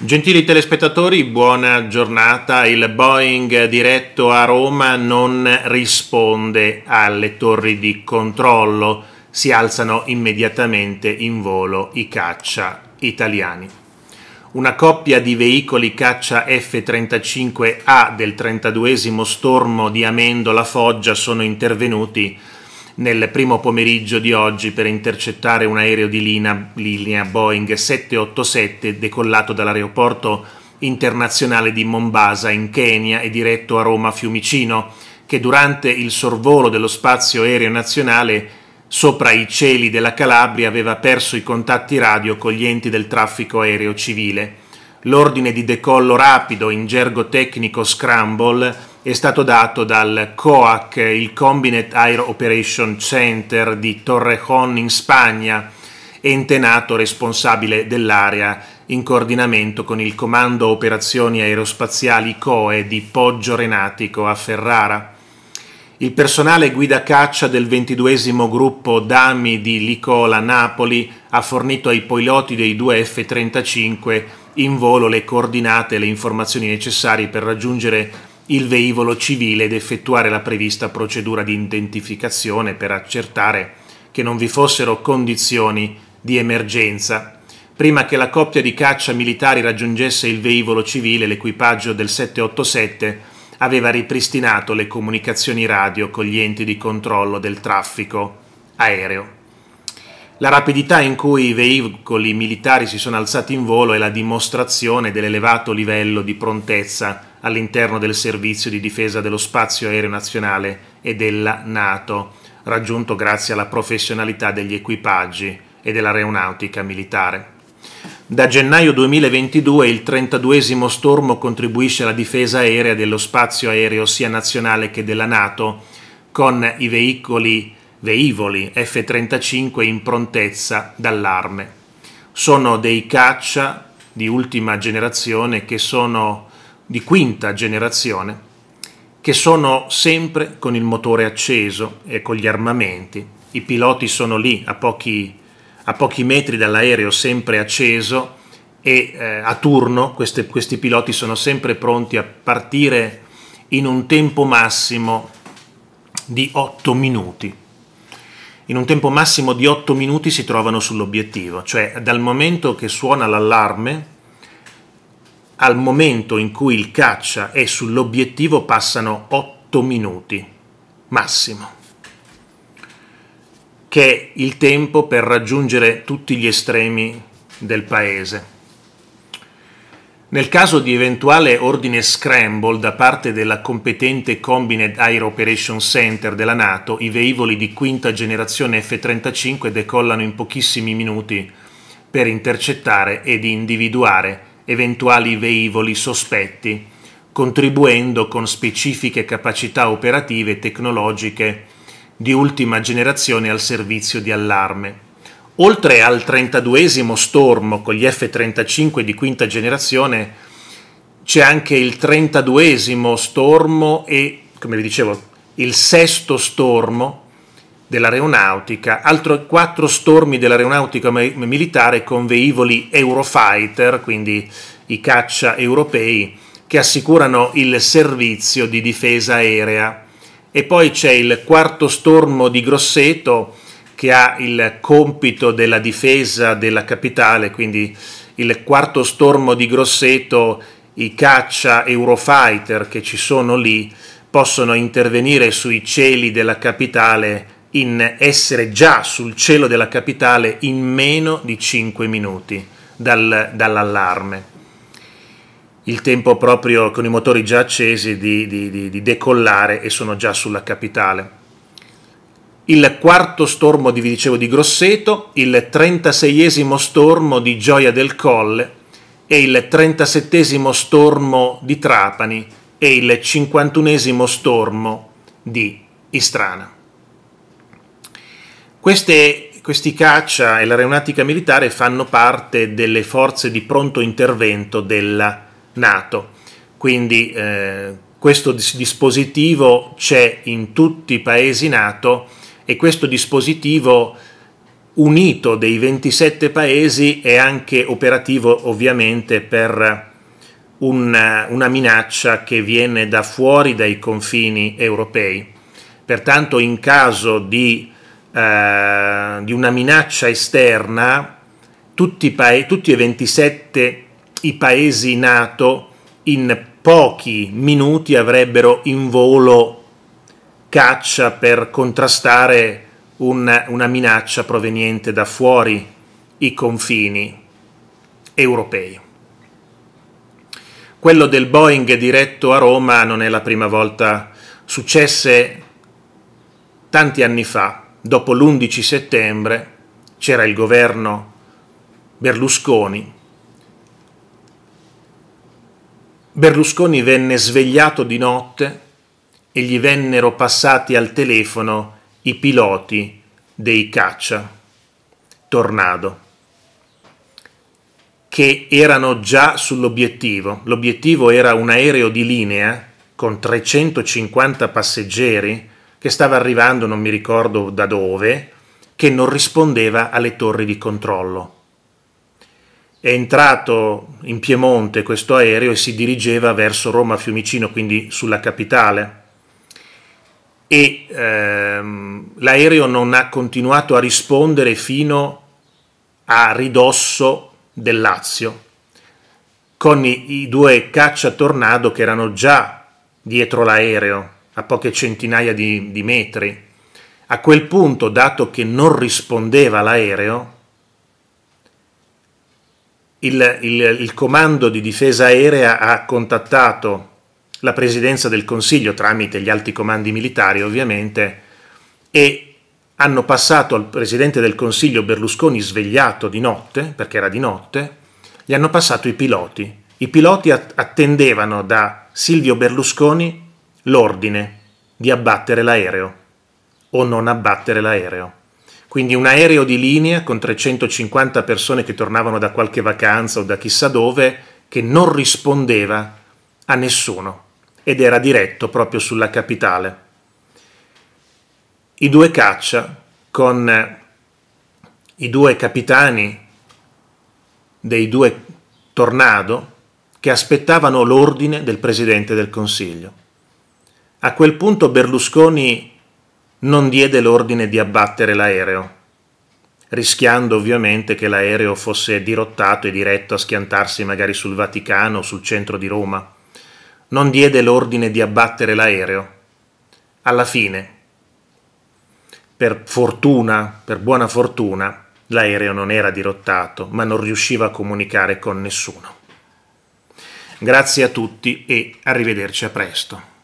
Gentili telespettatori, buona giornata. Il Boeing diretto a Roma non risponde alle torri di controllo. Si alzano immediatamente in volo i caccia italiani. Una coppia di veicoli caccia F-35A del 32 stormo di Amendola Foggia sono intervenuti nel primo pomeriggio di oggi per intercettare un aereo di linea, linea Boeing 787 decollato dall'aeroporto internazionale di Mombasa in Kenya e diretto a Roma Fiumicino, che durante il sorvolo dello spazio aereo nazionale sopra i cieli della Calabria aveva perso i contatti radio con gli enti del traffico aereo civile. L'ordine di decollo rapido, in gergo tecnico Scramble, è stato dato dal COAC, il Combinate Air Operation Center di Torrejón in Spagna, ente nato responsabile dell'area in coordinamento con il Comando Operazioni Aerospaziali COE di Poggio Renatico a Ferrara. Il personale guida caccia del 22 gruppo Dami di Licola Napoli ha fornito ai piloti dei due F-35 in volo le coordinate e le informazioni necessarie per raggiungere il veicolo civile ed effettuare la prevista procedura di identificazione per accertare che non vi fossero condizioni di emergenza. Prima che la coppia di caccia militari raggiungesse il veicolo civile, l'equipaggio del 787 aveva ripristinato le comunicazioni radio con gli enti di controllo del traffico aereo. La rapidità in cui i veicoli militari si sono alzati in volo è la dimostrazione dell'elevato livello di prontezza all'interno del servizio di difesa dello spazio aereo nazionale e della Nato, raggiunto grazie alla professionalità degli equipaggi e dell'aeronautica militare. Da gennaio 2022 il 32 stormo contribuisce alla difesa aerea dello spazio aereo sia nazionale che della Nato, con i veicoli militari veivoli F-35 in prontezza dall'arme. Sono dei caccia di ultima generazione che sono di quinta generazione che sono sempre con il motore acceso e con gli armamenti. I piloti sono lì a pochi, a pochi metri dall'aereo sempre acceso e eh, a turno queste, questi piloti sono sempre pronti a partire in un tempo massimo di 8 minuti in un tempo massimo di 8 minuti si trovano sull'obiettivo, cioè dal momento che suona l'allarme al momento in cui il caccia è sull'obiettivo passano 8 minuti massimo, che è il tempo per raggiungere tutti gli estremi del paese. Nel caso di eventuale ordine scramble da parte della competente Combined Air Operation Center della NATO, i velivoli di quinta generazione F-35 decollano in pochissimi minuti per intercettare ed individuare eventuali velivoli sospetti, contribuendo con specifiche capacità operative e tecnologiche di ultima generazione al servizio di allarme. Oltre al 32 Storm con gli F-35 di quinta generazione, c'è anche il 32 Storm e, come vi dicevo, il sesto Storm dell'aeronautica, altri quattro stormi dell'aeronautica militare con velivoli Eurofighter, quindi i caccia europei, che assicurano il servizio di difesa aerea. E poi c'è il quarto stormo di Grosseto, che ha il compito della difesa della capitale, quindi il quarto stormo di Grosseto, i caccia Eurofighter che ci sono lì, possono intervenire sui cieli della capitale in essere già sul cielo della capitale in meno di 5 minuti dal, dall'allarme. Il tempo proprio con i motori già accesi di, di, di, di decollare e sono già sulla capitale il quarto stormo di, vi dicevo, di Grosseto, il trentaseiesimo stormo di Gioia del Colle e il trentasettesimo stormo di Trapani e il cinquantunesimo stormo di Istrana. Queste, questi caccia e l'aeronautica militare fanno parte delle forze di pronto intervento della Nato, quindi eh, questo dispositivo c'è in tutti i paesi Nato e questo dispositivo unito dei 27 paesi è anche operativo ovviamente per una, una minaccia che viene da fuori dai confini europei. Pertanto in caso di, eh, di una minaccia esterna, tutti, tutti e 27 i paesi NATO in pochi minuti avrebbero in volo caccia per contrastare una, una minaccia proveniente da fuori i confini europei. Quello del Boeing diretto a Roma non è la prima volta, successe tanti anni fa, dopo l'11 settembre, c'era il governo Berlusconi. Berlusconi venne svegliato di notte e gli vennero passati al telefono i piloti dei caccia Tornado che erano già sull'obiettivo. L'obiettivo era un aereo di linea con 350 passeggeri che stava arrivando non mi ricordo da dove, che non rispondeva alle torri di controllo. È entrato in Piemonte questo aereo e si dirigeva verso Roma Fiumicino, quindi sulla capitale e ehm, l'aereo non ha continuato a rispondere fino a ridosso del Lazio con i, i due caccia tornado che erano già dietro l'aereo a poche centinaia di, di metri. A quel punto, dato che non rispondeva l'aereo, il, il, il, comando di difesa aerea ha contattato la presidenza del Consiglio tramite gli alti comandi militari ovviamente e hanno passato al presidente del Consiglio Berlusconi svegliato di notte, perché era di notte, gli hanno passato i piloti. I piloti attendevano da Silvio Berlusconi l'ordine di abbattere l'aereo o non abbattere l'aereo. Quindi un aereo di linea con 350 persone che tornavano da qualche vacanza o da chissà dove che non rispondeva a nessuno ed era diretto proprio sulla capitale. I due caccia con eh, i due capitani dei due tornado che aspettavano l'ordine del Presidente del Consiglio. A quel punto Berlusconi non diede l'ordine di abbattere l'aereo, rischiando ovviamente che l'aereo fosse dirottato e diretto a schiantarsi magari sul Vaticano o sul centro di Roma non diede l'ordine di abbattere l'aereo. Alla fine, per fortuna, per buona fortuna, l'aereo non era dirottato, ma non riusciva a comunicare con nessuno. Grazie a tutti e arrivederci a presto.